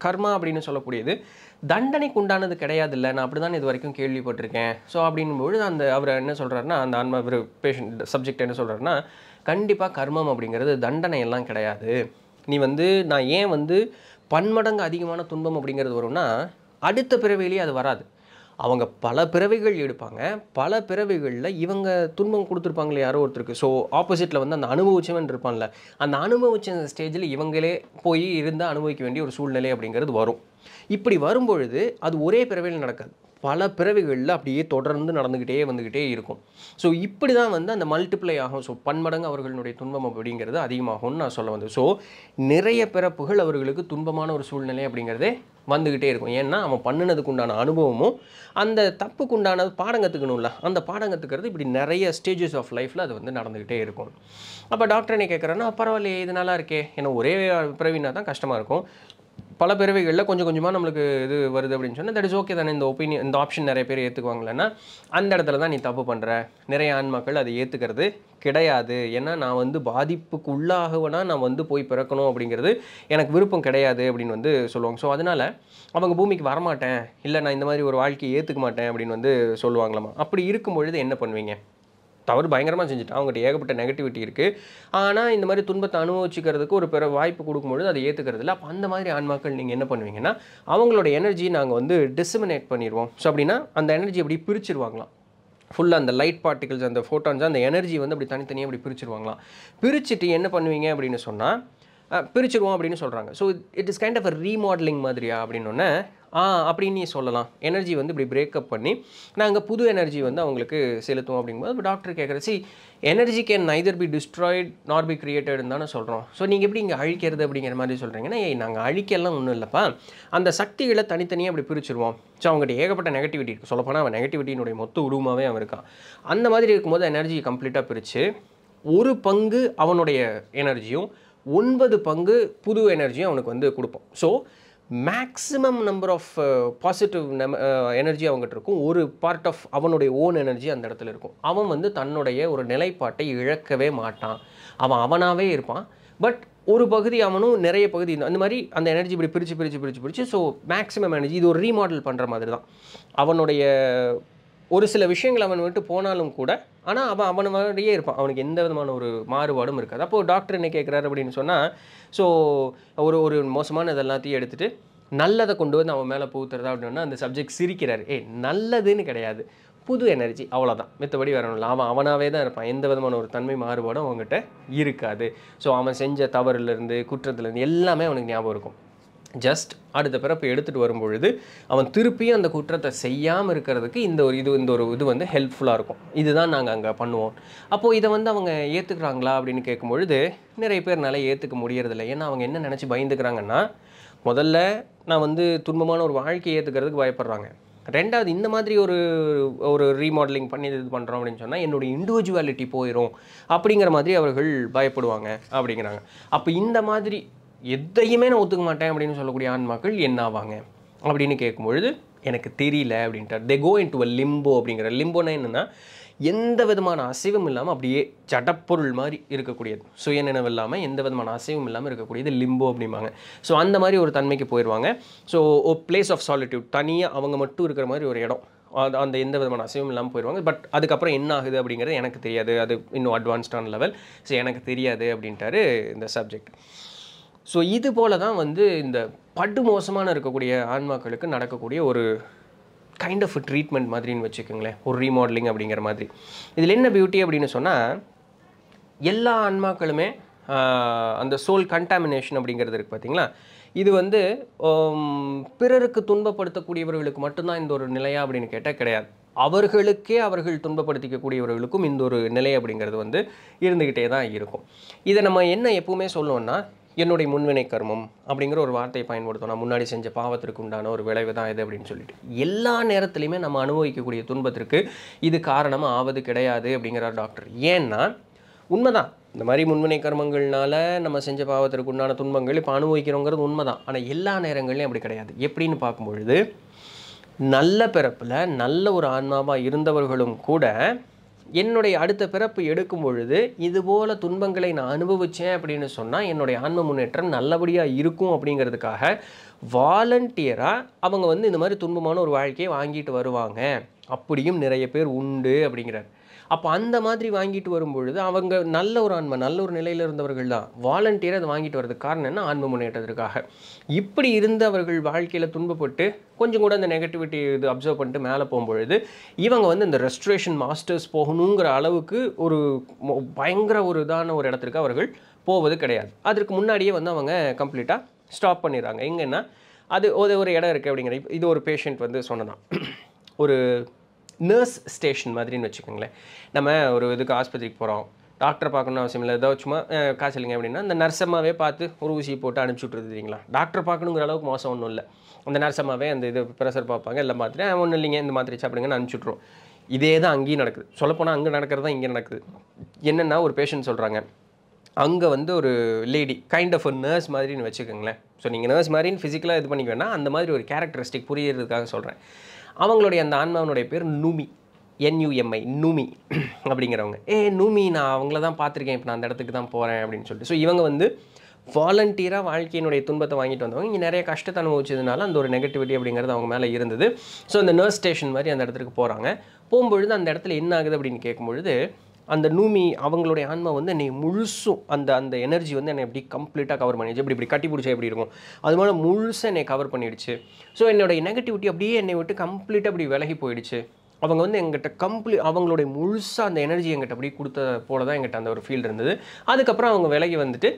கர்மா அப்படின்னு சொல்லக்கூடியது தண்டனைக்கு உண்டானது கிடையாது இல்லை நான் அப்படி தான் இது வரைக்கும் கேள்விப்பட்டிருக்கேன் ஸோ அப்படின்பொழுது அந்த அவர் என்ன சொல்கிறாருன்னா அந்த ஆன்மா ஒரு பேஷண்ட் சப்ஜெக்ட் என்ன சொல்கிறாருன்னா கண்டிப்பாக கர்மம் அப்படிங்கிறது தண்டனை எல்லாம் கிடையாது நீ வந்து நான் ஏன் வந்து பன்மடங்கு அதிகமான துன்பம் அப்படிங்கிறது வரும்னா அடுத்த பிறவிலேயே அது வராது அவங்க பல பிறவைகள் எடுப்பாங்க பல பிறவைகளில் இவங்க துன்பம் கொடுத்துருப்பாங்களே யாரோ ஒருத்தருக்கு ஸோ ஆப்போசிட்டில் வந்து அந்த அனுபவிச்சவன் இருப்பான்ல அந்த அனுபவிச்ச ஸ்டேஜில் இவங்களே போய் இருந்து அனுபவிக்க வேண்டிய ஒரு சூழ்நிலை அப்படிங்கிறது வரும் இப்படி வரும்பொழுது அது ஒரே பிறவையில் நடக்காது பல பிறவைகளில் அப்படியே தொடர்ந்து நடந்துக்கிட்டே வந்துக்கிட்டே இருக்கும் ஸோ இப்படி தான் வந்து அந்த மல்டிப்ளை ஆகும் ஸோ பன்மடங்கு அவர்களுடைய துன்பம் அப்படிங்கிறது அதிகமாகும்னு நான் சொல்ல வந்தேன் ஸோ நிறைய பிறப்புகள் அவர்களுக்கு துன்பமான ஒரு சூழ்நிலை அப்படிங்கிறதே வந்துக்கிட்டே இருக்கும் ஏன்னா அவன் பண்ணினதுக்கு உண்டான அனுபவமும் அந்த தப்புக்கு உண்டானது பாடம் கற்றுக்கணும்ல அந்த பாடம் கற்றுக்கிறது இப்படி நிறைய ஸ்டேஜஸ் ஆஃப் லைஃப்பில் அது வந்து நடந்துக்கிட்டே இருக்கும் அப்போ டாக்டர் என்ன கேட்குறேன்னா பரவாயில்லையே இது நல்லா இருக்கே ஏன்னா ஒரே பிறவினா தான் கஷ்டமாக இருக்கும் பல பிறவைகளில் கொஞ்சம் கொஞ்சமாக நம்மளுக்கு இது வருது அப்படின்னு சொன்னால் தட் இஸ் ஓகே தானே இந்த ஒப்பீனியன் இந்த ஆப்ஷன் நிறைய பேர் ஏற்றுக்குவாங்களேன்னா அந்த இடத்துல தான் நீ தப்பு பண்ணுற நிறைய ஆண் மக்கள் அதை ஏற்றுக்கிறது கிடையாது ஏன்னா நான் வந்து பாதிப்புக்கு உள்ளாகவனா நான் வந்து போய் பிறக்கணும் அப்படிங்கிறது எனக்கு விருப்பம் கிடையாது அப்படின்னு வந்து சொல்லுவாங்க ஸோ அதனால் அவங்க பூமிக்கு வரமாட்டேன் இல்லை நான் இந்த மாதிரி ஒரு வாழ்க்கையை ஏற்றுக்க மாட்டேன் அப்படின்னு வந்து சொல்லுவாங்களாமா அப்படி இருக்கும் பொழுது என்ன பண்ணுவீங்க தவறு பயங்கரமாக செஞ்சுட்டான் அவங்ககிட்ட ஏகப்பட்ட நெகட்டிவிட்டி இருக்குது ஆனால் இந்த மாதிரி துன்பத்தை அனுபவிச்சுக்கிறதுக்கு ஒரு பிற வாய்ப்பு கொடுக்கும்பொழுது அதை ஏற்றுக்கிறது இல்லை அப்போ அந்த மாதிரி ஆன்மாக்கள் நீங்கள் என்ன பண்ணுவீங்கன்னா அவங்களோட எனர்ஜி நாங்கள் வந்து டிசிமினேட் பண்ணிடுவோம் ஸோ அப்படின்னா அந்த எனர்ஜி அப்படி பிரிச்சிருவாங்களாம் ஃபுல்லாக அந்த லைட் பார்ட்டிகல்ஸ் அந்த ஃபோட்டான்ஸ் அந்த எனர்ஜி வந்து அப்படி தனித்தனியாக அப்படி பிரிச்சிருவாங்களாம் பிரிச்சுட்டு என்ன பண்ணுவீங்க அப்படின்னு சொன்னால் பிரிச்சிருவோம் அப்படின்னு சொல்கிறாங்க so it is kind of a remodeling மாதிரியா அப்படின்னொன்னே ஆ அப்படின்னு சொல்லலாம் எனர்ஜி வந்து இப்படி பிரேக்கப் பண்ணி நாங்கள் புது எனர்ஜி வந்து அவங்களுக்கு செலுத்துவோம் அப்படிங்கும்போது டாக்டர் கேட்குற see energy can neither be destroyed nor be கிரியேட்டட்னு தானே சொல்கிறோம் ஸோ நீங்கள் எப்படி இங்கே அழிக்கிறது அப்படிங்கிற மாதிரி சொல்கிறீங்கன்னா நாங்கள் அழிக்கலாம் ஒன்றும் இல்லைப்பா அந்த சக்திகளை தனித்தனியாக அப்படி பிரிச்சிருவோம் ஸோ அவங்ககிட்ட ஏகப்பட்ட நெகட்டிவிட்டி இருக்குது சொல்லப்போனால் அவன் நெகட்டிவிட்டியினுடைய மொத்த உருவமாகவே அவன் இருக்கான் அந்த மாதிரி இருக்கும்போது எனர்ஜி கம்ப்ளீட்டாக பிரித்து ஒரு பங்கு அவனுடைய எனர்ஜியும் ஒன்பது பங்கு புது எனர்ஜியும் அவனுக்கு வந்து கொடுப்போம் so maximum number of positive நம் எனர்ஜி அவங்ககிட்ட இருக்கும் ஒரு பார்ட் ஆஃப் அவனுடைய ஓன் எனர்ஜி அந்த இடத்துல இருக்கும் அவன் வந்து தன்னுடைய ஒரு நிலைப்பாட்டை இழக்கவே மாட்டான் அவன் அவனாகவே இருப்பான் பட் ஒரு பகுதி அவனும் நிறைய பகுதி அந்த மாதிரி அந்த எனர்ஜி இப்படி பிரித்து பிரித்து பிரித்து பிரித்து ஸோ மேக்ஸிமம் எனர்ஜி இது ஒரு ரீமாடல் பண்ணுற மாதிரி தான் அவனுடைய ஒரு சில விஷயங்கள் அவன் விட்டு போனாலும் கூட ஆனால் அவன் அவன் மாதிரியே இருப்பான் அவனுக்கு எந்த விதமான ஒரு மாறுபாடும் இருக்காது அப்போது டாக்டர் என்ன கேட்குறாரு அப்படின்னு சொன்னால் ஸோ ஒரு ஒரு மோசமான இதெல்லாத்தையும் எடுத்துகிட்டு நல்லதை கொண்டு வந்து அவன் மேலே பூத்துறதா அப்படின்னா அந்த சப்ஜெக்ட் சிரிக்கிறார் ஏய் நல்லதுன்னு கிடையாது புது எனர்ஜி அவ்வளோதான் மித்தபடி வேற ஒன்றும் அவன் அவனாகவே தான் இருப்பான் எந்த விதமான ஒரு தன்மை மாறுபாடும் அவங்ககிட்ட இருக்காது ஸோ அவன் செஞ்ச தவறுலேருந்து குற்றத்துலேருந்து எல்லாமே அவனுக்கு ஞாபகம் இருக்கும் ஜஸ்ட் அடுத்த பிறப்பு எடுத்துகிட்டு வரும்பொழுது அவன் திருப்பியும் அந்த குற்றத்தை செய்யாமல் இருக்கிறதுக்கு இந்த ஒரு இது இந்த ஒரு இது வந்து ஹெல்ப்ஃபுல்லாக இருக்கும் இதுதான் நாங்கள் அங்கே பண்ணுவோம் அப்போது இதை வந்து அவங்க ஏற்றுக்கிறாங்களா அப்படின்னு கேட்கும்பொழுது நிறைய பேர்னால ஏற்றுக்க முடியறதில்லை ஏன்னா அவங்க என்ன நினச்சி பயந்துக்கிறாங்கன்னா முதல்ல நான் வந்து துன்பமான ஒரு வாழ்க்கையை ஏற்றுக்கிறதுக்கு பயப்படுறாங்க ரெண்டாவது இந்த மாதிரி ஒரு ஒரு ரீமாடலிங் பண்ணி இது பண்ணுறோம் அப்படின்னு சொன்னால் என்னுடைய இண்டிவிஜுவாலிட்டி போயிடும் அப்படிங்கிற மாதிரி அவர்கள் பயப்படுவாங்க அப்படிங்கிறாங்க அப்போ இந்த மாதிரி எதையுமே நான் ஒத்துக்க மாட்டேன் அப்படின்னு சொல்லக்கூடிய ஆன்மாக்கள் என்ன ஆவாங்க அப்படின்னு கேட்கும்பொழுது எனக்கு தெரியல அப்படின்ட்டார் தே கோ இன் டு அ லிம்போ அப்படிங்கிற லிம்போனா என்னென்னா எந்த விதமான அசைவும் இல்லாமல் அப்படியே சடப்பொருள் மாதிரி இருக்கக்கூடியது சுய நினைவு இல்லாமல் எந்த விதமான அசைவும் இல்லாமல் இருக்கக்கூடியது லிம்போ அப்படிம்பாங்க ஸோ அந்த மாதிரி ஒரு தன்மைக்கு போயிடுவாங்க so oh place of solitude தனியாக அவங்க மட்டும் இருக்கிற மாதிரி ஒரு இடம் அது அந்த எந்த விதமான அசைவும் இல்லாமல் போயிடுவாங்க பட் அதுக்கப்புறம் என்ன ஆகுது அப்படிங்கிறது எனக்கு தெரியாது அது இன்னும் அட்வான்ஸ்டான லெவல் ஸோ எனக்கு தெரியாது அப்படின்ட்டாரு இந்த சப்ஜெக்ட் ஸோ இது போல தான் வந்து இந்த படு மோசமான இருக்கக்கூடிய ஆன்மாக்களுக்கு நடக்கக்கூடிய ஒரு கைண்ட் ஆஃப் ட்ரீட்மெண்ட் மாதிரின்னு வச்சுக்கோங்களேன் ஒரு ரீமாடலிங் அப்படிங்கிற மாதிரி இதில் என்ன பியூட்டி அப்படின்னு சொன்னால் எல்லா ஆன்மாக்களுமே அந்த சோல் கண்டாமினேஷன் அப்படிங்கிறது இருக்குது பார்த்தீங்களா இது வந்து பிறருக்கு துன்பப்படுத்தக்கூடியவர்களுக்கு மட்டும்தான் இந்த ஒரு நிலையா அப்படின்னு கேட்டால் கிடையாது அவர்களுக்கே அவர்கள் துன்பப்படுத்திக்கக்கூடியவர்களுக்கும் இந்த ஒரு நிலை அப்படிங்கிறது வந்து இருந்துக்கிட்டே தான் இருக்கும் இதை நம்ம என்ன எப்பவுமே சொல்லணும்னா என்னுடைய முன்வினை கர்மம் அப்படிங்கிற ஒரு வார்த்தையை பயன்படுத்தும் நான் முன்னாடி செஞ்ச பாவத்திற்கு உண்டான ஒரு விளைவு தான் இது அப்படின்னு சொல்லிட்டு எல்லா நேரத்துலையுமே நம்ம அனுபவிக்கக்கூடிய துன்பத்திற்கு இது காரணமாக ஆவது கிடையாது அப்படிங்கிறார் டாக்டர் ஏன்னா உண்மைதான் இந்த மாதிரி முன்வினை கர்மங்கள்னால நம்ம செஞ்ச பாவத்திற்கு உண்டான துன்பங்கள் இப்போ அனுபவிக்கிறோங்கிறது உண்மைதான் ஆனால் எல்லா நேரங்களையும் அப்படி கிடையாது எப்படின்னு பார்க்கும்பொழுது நல்ல பிறப்பில் நல்ல ஒரு ஆன்மாவாக இருந்தவர்களும் கூட என்னுடைய அடுத்த பிறப்பு எடுக்கும் பொழுது இதுபோல் துன்பங்களை நான் அனுபவித்தேன் அப்படின்னு சொன்னால் என்னுடைய ஆன்ம முன்னேற்றம் நல்லபடியாக இருக்கும் அப்படிங்கிறதுக்காக வாலண்டியராக அவங்க வந்து இந்த மாதிரி துன்பமான ஒரு வாழ்க்கையை வாங்கிட்டு வருவாங்க அப்படியும் நிறைய பேர் உண்டு அப்படிங்கிறார் அப்போ அந்த மாதிரி வாங்கிட்டு வரும்பொழுது அவங்க நல்ல ஒரு ஆன்மை நல்ல ஒரு நிலையில் இருந்தவர்கள் தான் வாலண்டியர் அதை வாங்கிட்டு வரதுக்கு காரணம் என்ன ஆன்ம முன்னேற்றத்திற்காக இப்படி இருந்தவர்கள் வாழ்க்கையில் துன்பப்பட்டு கொஞ்சம் கூட அந்த நெகட்டிவிட்டி இது அப்சர்வ் பண்ணிட்டு மேலே போகும்பொழுது இவங்க வந்து இந்த ரெஸ்ட்ரேஷன் மாஸ்டர்ஸ் போகணுங்கிற அளவுக்கு ஒரு பயங்கர ஒரு இதான ஒரு இடத்திற்கு அவர்கள் போவது கிடையாது அதற்கு முன்னாடியே வந்து அவங்க கம்ப்ளீட்டாக ஸ்டாப் பண்ணிடுறாங்க எங்கன்னா அது ஒரு இடம் இருக்குது அப்படிங்கிற இது ஒரு பேஷண்ட் வந்து சொன்னதான் ஒரு நர்ஸ் ஸ்டேஷன் மாதிரின்னு வச்சுக்கோங்களேன் நம்ம ஒரு இதுக்கு ஆஸ்பத்திரிக்கு போகிறோம் டாக்டரை பார்க்கணும்னு அவசியம் இல்லை ஏதாவது சும்மா காசு இல்லைங்க அப்படின்னா அந்த நர்சம்மாவே பார்த்து ஒரு ஊசி போட்டு அனுப்பிச்சி விட்ருதுங்களா டாக்டர் பார்க்கணுங்கிற அளவுக்கு மோசம் ஒன்றும் இல்லை அந்த நர்சம்மாவே அந்த இது ப்ரெஷர் பார்ப்பாங்க எல்லாம் பார்த்துட்டு ஒன்றும் இல்லைங்க இந்த மாதிரி சாப்பிடுங்கன்னு அனுப்பிச்சுட்ருவோம் இதே தான் அங்கேயும் நடக்குது சொல்லப்போனால் அங்கே நடக்கிறது தான் இங்கே நடக்குது என்னென்னா ஒரு பேஷண்ட் சொல்கிறாங்க அங்கே வந்து ஒரு லேடி கைண்ட் ஆஃப் ஒரு நர்ஸ் மாதிரின்னு வச்சுக்கோங்களேன் ஸோ நீங்கள் நர்ஸ் மாதிரின்னு ஃபிசிக்கலாக இது பண்ணிக்க வேணால் அந்த மாதிரி ஒரு கேரக்டரிஸ்டிக் புரியறதுக்காக சொல்கிறேன் அவங்களுடைய அந்த ஆன்மாவனுடைய பேர் நுமி என்யூஎம்ஐ நூமி அப்படிங்கிறவங்க ஏ நூமி நான் அவங்கள தான் பார்த்துருக்கேன் இப்போ நான் அந்த இடத்துக்கு தான் போகிறேன் அப்படின்னு சொல்லிட்டு ஸோ இவங்க வந்து வாலண்டியராக வாழ்க்கையினுடைய துன்பத்தை வாங்கிட்டு வந்தவங்க இங்கே நிறைய கஷ்டத்தை அனுபவிச்சதுனால அந்த ஒரு நெகட்டிவிட்டி அப்படிங்கிறது அவங்க மேலே இருந்தது ஸோ அந்த நர்ஸ் ஸ்டேஷன் மாதிரி அந்த இடத்துக்கு போகிறாங்க போகும்பொழுது அந்த இடத்துல என்ன ஆகுது அப்படின்னு கேட்கும்பொழுது அந்த நூமி அவங்களுடைய ஆன்மா வந்து என்னை முழுசும் அந்த அந்த எனர்ஜி வந்து என்னை எப்படி கம்ப்ளீட்டாக கவர் பண்ணிடுச்சு இப்படி இப்படி கட்டி பிடிச்சா எப்படி இருக்கும் அது மாதிரி முழுசாக என்னை கவர் பண்ணிடுச்சு ஸோ என்னோடய நெகட்டிவிட்டி அப்படியே என்னை விட்டு கம்ப்ளீட்டாக அப்படி விலகி போயிடுச்சு அவங்க வந்து எங்கிட்ட கம்ப்ளீட் அவங்களுடைய முழுசாக அந்த எனர்ஜி எங்கிட்ட அப்படியே கொடுத்த போல தான் எங்கிட்ட அந்த ஒரு ஃபீல் இருந்தது அதுக்கப்புறம் அவங்க விலகி வந்துட்டு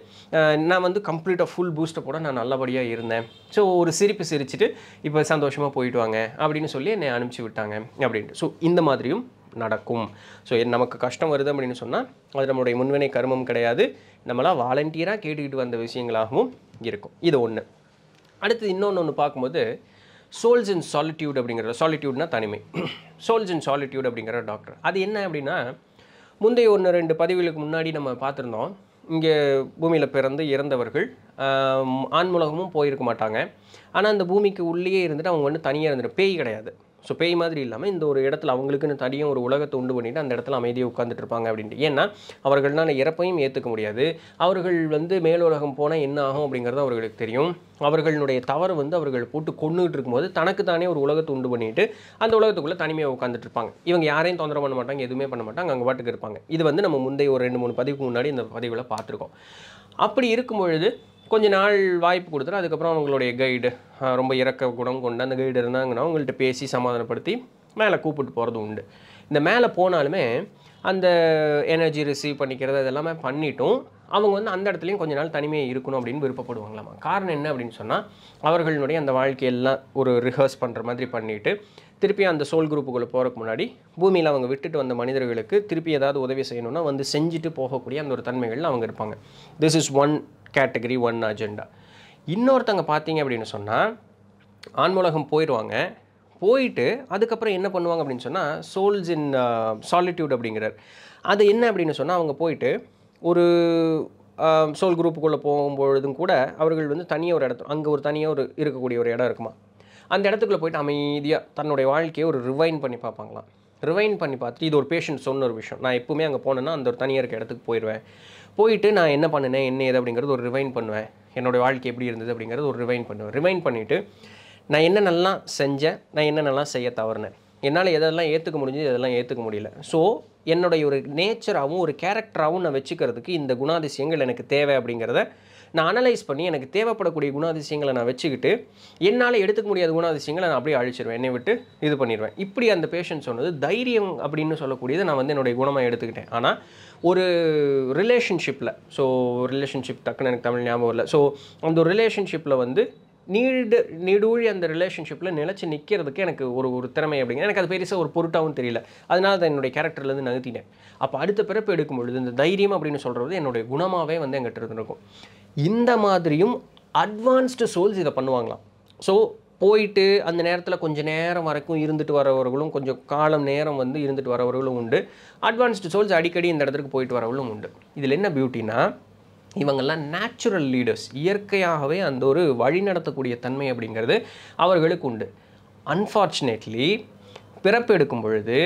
நான் வந்து கம்ப்ளீட்டாக ஃபுல் பூஸ்ட்டை போட நான் நல்லபடியாக இருந்தேன் ஸோ ஒரு சிரிப்பு சிரிச்சுட்டு இப்போ சந்தோஷமாக போயிட்டு வாங்க அப்படின்னு சொல்லி என்னை அனுப்பிச்சி விட்டாங்க அப்படின்ட்டு ஸோ இந்த மாதிரியும் நடக்கும் ஸோ நமக்கு கஷ்டம் வருது அப்படின்னு சொன்னால் அது நம்மளுடைய முன்வினை கருமம் கிடையாது நம்மளாம் வாலண்டியராக கேட்டுக்கிட்டு வந்த விஷயங்களாகவும் இருக்கும் இது ஒன்று அடுத்து இன்னொன்று ஒன்று பார்க்கும்போது சோல்ஸ் இன் சாலிட்யூட் அப்படிங்கிற சாலிட்யூட்னா தனிமை சோல்ஸ் இன் சாலிட்யூட் அப்படிங்கிற டாக்டர் அது என்ன அப்படின்னா முந்தைய ஒன்று ரெண்டு பதவிகளுக்கு முன்னாடி நம்ம பார்த்துருந்தோம் இங்கே பூமியில் பிறந்து இறந்தவர்கள் ஆண்மூலகமும் போயிருக்க மாட்டாங்க ஆனால் அந்த பூமிக்கு உள்ளேயே இருந்துட்டு அவங்க வந்து தனியாக இருந்துட்டு பேய் கிடையாது ஸோ பேய் மாதிரி இல்லாமல் இந்த ஒரு இடத்துல அவங்களுக்குன்னு தனியும் ஒரு உலகத்தை உண்டு பண்ணிட்டு அந்த இடத்துல அமைதியாக உட்காந்துட்டு இருப்பாங்க அப்படின்ட்டு ஏன்னா அவர்கள்னால் இறப்பையும் ஏற்றுக்க முடியாது அவர்கள் வந்து மேலுலகம் போனால் என்ன ஆகும் அப்படிங்கிறது அவர்களுக்கு தெரியும் அவர்களுடைய தவறு வந்து அவர்கள் போட்டு கொண்டுகிட்டு இருக்கும்போது தனக்கு தானே ஒரு உலகத்தை உண்டு பண்ணிட்டு அந்த உலகத்துக்குள்ளே தனிமையாக உட்காந்துட்டு இருப்பாங்க இவங்க யாரையும் தொந்தரவு பண்ண மாட்டாங்க எதுவுமே பண்ண மாட்டாங்க அங்கே பாட்டுக்கு இருப்பாங்க இது வந்து நம்ம முந்தைய ஒரு ரெண்டு மூணு பதிவுக்கு முன்னாடி இந்த பதிவில் பார்த்துருக்கோம் அப்படி இருக்கும்பொழுது கொஞ்ச நாள் வாய்ப்பு கொடுத்துட்டு அதுக்கப்புறம் அவங்களுடைய கைடு ரொம்ப இறக்க குணம் கொண்டு அந்த கைடு இருந்தாங்கன்னா அவங்கள்ட்ட பேசி சமாதானப்படுத்தி மேலே கூப்பிட்டு போகிறது உண்டு இந்த மேலே போனாலுமே அந்த எனர்ஜி ரிசீவ் பண்ணிக்கிறது இதெல்லாமே பண்ணிட்டும் அவங்க வந்து அந்த இடத்துலையும் கொஞ்ச நாள் தனிமையாக இருக்கணும் அப்படின்னு விருப்பப்படுவாங்களாம் காரணம் என்ன அப்படின்னு சொன்னால் அவர்களுடைய அந்த வாழ்க்கையெல்லாம் ஒரு ரிஹர்ஸ் பண்ணுற மாதிரி பண்ணிவிட்டு திருப்பி அந்த சோல் குரூப்புக்குள்ளே போகிறக்கு முன்னாடி பூமியில் அவங்க விட்டுட்டு வந்த மனிதர்களுக்கு திருப்பி ஏதாவது உதவி செய்யணும்னா வந்து செஞ்சுட்டு போகக்கூடிய அந்த ஒரு தன்மைகள் அவங்க இருப்பாங்க this is one category one agenda இன்னொருத்தங்க பார்த்தீங்க அப்படின்னு சொன்னால் ஆன்மூலகம் போயிடுவாங்க போயிட்டு அதுக்கப்புறம் என்ன பண்ணுவாங்க அப்படின்னு சொன்னால் சோல்ஸ் இன் சாலிட்யூட் அப்படிங்கிறார் அது என்ன அப்படின்னு சொன்னால் அவங்க போயிட்டு ஒரு சோல் um, குரூப்புக்குள்ளே போகும்பொழுதும் கூட அவர்கள் வந்து தனியாக ஒரு இடத்து அங்கே ஒரு தனியாக ஒரு இருக்கக்கூடிய ஒரு இடம் இருக்குமா அந்த இடத்துக்குள்ளே போயிட்டு அமைதியாக தன்னுடைய வாழ்க்கையை ஒரு ரிவைன் பண்ணி பார்ப்பாங்களாம் ரிவைன் பண்ணி பார்த்துட்டு இது ஒரு பேஷண்ட் சொன்ன ஒரு விஷயம் நான் எப்போவுமே அங்கே போனேன்னா அந்த ஒரு தனியாக இருக்க இடத்துக்கு போயிடுவேன் போயிட்டு நான் என்ன பண்ணினேன் என்ன ஏது அப்படிங்கிறது ஒரு ரிவைன் பண்ணுவேன் என்னோடய வாழ்க்கை எப்படி இருந்தது அப்படிங்கிறது ஒரு ரிவைன் பண்ணுவேன் ரிவைன் பண்ணிவிட்டு நான் என்ன நல்லா செஞ்சேன் நான் என்ன நல்லா செய்ய தவறுனேன் என்னால் எதெல்லாம் ஏற்றுக்க முடிஞ்சது எதெல்லாம் ஏற்றுக்க முடியல ஸோ என்னுடைய ஒரு நேச்சராகவும் ஒரு கேரக்டராகவும் நான் வச்சுக்கிறதுக்கு இந்த குணாதிசயங்கள் எனக்கு தேவை அப்படிங்கிறத நான் அனலைஸ் பண்ணி எனக்கு தேவைப்படக்கூடிய குணாதிசயங்களை நான் வச்சுக்கிட்டு என்னால் எடுத்துக்க முடியாத குணாதிசயங்களை நான் அப்படியே அழிச்சிருவேன் என்னை விட்டு இது பண்ணிடுவேன் இப்படி அந்த பேஷண்ட் சொன்னது தைரியம் அப்படின்னு சொல்லக்கூடியது நான் வந்து என்னுடைய குணமாக எடுத்துக்கிட்டேன் ஆனால் ஒரு ரிலேஷன்ஷிப்பில் ஸோ ரிலேஷன்ஷிப் டக்குன்னு எனக்கு தமிழ் ஞாபகம் இல்லை ஸோ அந்த ஒரு ரிலேஷன்ஷிப்பில் வந்து நீடு நீடூழி அந்த ரிலேஷன்ஷிப்பில் நிலச்சி நிற்கிறதுக்கு எனக்கு ஒரு ஒரு திறமை அப்படிங்கிற எனக்கு அது பெருசாக ஒரு பொருட்டாகவும் தெரியல அதனால் அதை என்னுடைய கேரக்டர்லேருந்து நகர்த்தினேன் அப்போ அடுத்த பிறப்பு எடுக்கும் பொழுது இந்த தைரியம் அப்படின்னு சொல்கிறது என்னுடைய குணமாகவே வந்து எங்கிட்ட இருந்திருக்கும் இந்த மாதிரியும் அட்வான்ஸ்டு சோல்ஸ் இதை பண்ணுவாங்களாம் ஸோ போயிட்டு அந்த நேரத்தில் கொஞ்சம் நேரம் வரைக்கும் இருந்துட்டு வரவர்களும் கொஞ்சம் காலம் நேரம் வந்து இருந்துட்டு வரவர்களும் உண்டு அட்வான்ஸ்டு சோல்ஸ் அடிக்கடி இந்த இடத்துக்கு போயிட்டு வரவர்களும் உண்டு இதில் என்ன பியூட்டினா இவங்கெல்லாம் நேச்சுரல் லீடர்ஸ் இயற்கையாகவே அந்த ஒரு வழி நடத்தக்கூடிய தன்மை அப்படிங்கிறது அவர்களுக்கு உண்டு அன்ஃபார்ச்சுனேட்லி பிறப்பு எடுக்கும் பொழுது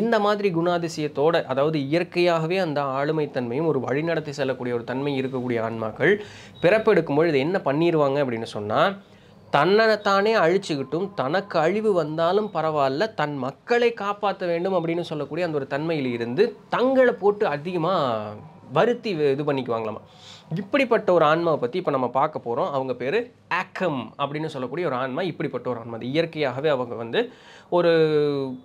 இந்த மாதிரி குணாதிசயத்தோட அதாவது இயற்கையாகவே அந்த ஆளுமைத்தன்மையும் ஒரு வழிநடத்தி செல்லக்கூடிய ஒரு தன்மை இருக்கக்கூடிய ஆன்மாக்கள் பிறப்பெடுக்கும் பொழுது என்ன பண்ணிடுவாங்க அப்படின்னு சொன்னால் தன்னைத்தானே அழிச்சுக்கிட்டும் தனக்கு அழிவு வந்தாலும் பரவாயில்ல தன் மக்களை காப்பாற்ற வேண்டும் அப்படின்னு சொல்லக்கூடிய அந்த ஒரு தன்மையில் இருந்து தங்களை போட்டு அதிகமாக வருத்தி இது பண்ணிக்குவாங்களாம் இப்படிப்பட்ட ஒரு ஆன்மாவை பற்றி இப்போ நம்ம பார்க்க போகிறோம் அவங்க பேர் ஆக்கம் அப்படின்னு சொல்லக்கூடிய ஒரு ஆன்மா இப்படிப்பட்ட ஒரு ஆன்மா இயற்கையாகவே அவங்க வந்து ஒரு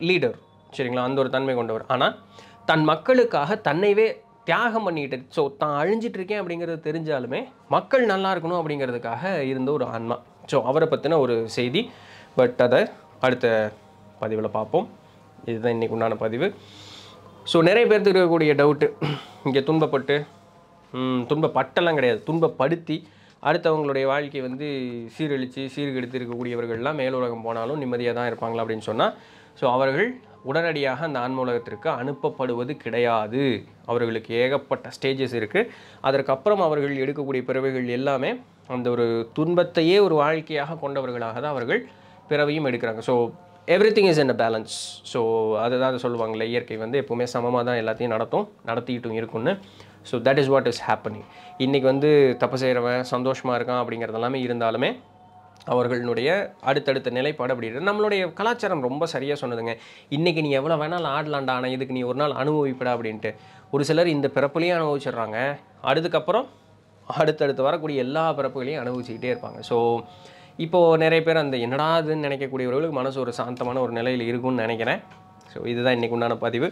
லீடர் சரிங்களா அந்த ஒரு தன்மை கொண்டவர் ஆனால் தன் மக்களுக்காக தன்னைவே தியாகம் பண்ணிக்கிட்டு ஸோ தான் அழிஞ்சிட்டு இருக்கேன் அப்படிங்கிறது தெரிஞ்சாலுமே மக்கள் நல்லா இருக்கணும் அப்படிங்கிறதுக்காக இருந்த ஒரு ஆன்மா ஸோ அவரை பற்றின ஒரு செய்தி பட் அதை அடுத்த பதிவில் பார்ப்போம் இதுதான் இன்றைக்கு உண்டான பதிவு ஸோ நிறைய பேர்த்துக்கு இருக்கக்கூடிய டவுட்டு இங்கே துன்பப்பட்டு துன்பப்பட்டெல்லாம் கிடையாது துன்பப்படுத்தி அடுத்தவங்களுடைய வாழ்க்கையை வந்து சீரழித்து சீர்கெடுத்து இருக்கக்கூடியவர்கள்லாம் மேலுலகம் போனாலும் நிம்மதியாக தான் இருப்பாங்களா அப்படின்னு சொன்னால் ஸோ அவர்கள் உடனடியாக அந்த ஆன்மூலகத்திற்கு அனுப்பப்படுவது கிடையாது அவர்களுக்கு ஏகப்பட்ட ஸ்டேஜஸ் இருக்குது அதற்கப்புறம் அவர்கள் எடுக்கக்கூடிய பிறவைகள் எல்லாமே அந்த ஒரு துன்பத்தையே ஒரு வாழ்க்கையாக கொண்டவர்களாக தான் அவர்கள் பிறவையும் எடுக்கிறாங்க so everything is in a balance so அதுதான் சொல்லுவாங்கள்ல இயற்கை வந்து எப்போவுமே சமமாக தான் எல்லாத்தையும் நடத்தும் நடத்திக்கிட்டும் இருக்கும்னு so that is what is happening இன்றைக்கி வந்து தப்பு செய்கிறவன் சந்தோஷமாக இருக்கான் அப்படிங்கிறது எல்லாமே இருந்தாலுமே அவர்களுடைய அடுத்தடுத்த நிலைப்பாடு அப்படின்றது நம்மளுடைய கலாச்சாரம் ரொம்ப சரியாக சொன்னதுங்க இன்றைக்கி நீ எவ்வளோ வேணாலும் ஆடலாண்டா ஆனால் இதுக்கு நீ ஒரு நாள் அனுபவிப்படா அப்படின்ட்டு ஒரு சிலர் இந்த பிறப்புலையும் அனுபவிச்சிடுறாங்க அதுக்கப்புறம் அடுத்தடுத்து வரக்கூடிய எல்லா பிறப்புகளையும் அனுபவிச்சுக்கிட்டே இருப்பாங்க ஸோ இப்போது நிறைய பேர் அந்த என்னடாதுன்னு நினைக்கக்கூடியவர்களுக்கு மனசு ஒரு சாந்தமான ஒரு நிலையில் இருக்கும்னு நினைக்கிறேன் ஸோ இதுதான் இன்றைக்கு உண்டான பதிவு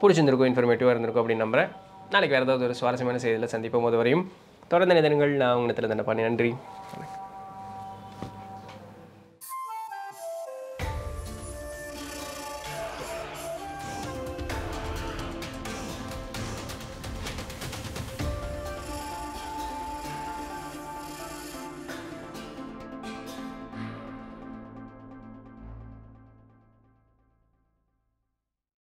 பிடிச்சிருந்துருக்கும் இன்ஃபர்மேட்டிவாக இருந்திருக்கும் அப்படின்னு நம்புகிறேன் நாளைக்கு வேறு ஏதாவது ஒரு சுவாரஸ்யமான செய்தியில் சந்திப்போம் போது வரையும் தொடர்ந்து நிதனங்கள் நான் உங்களுக்கு திறந்தனை பண்ணி நன்றி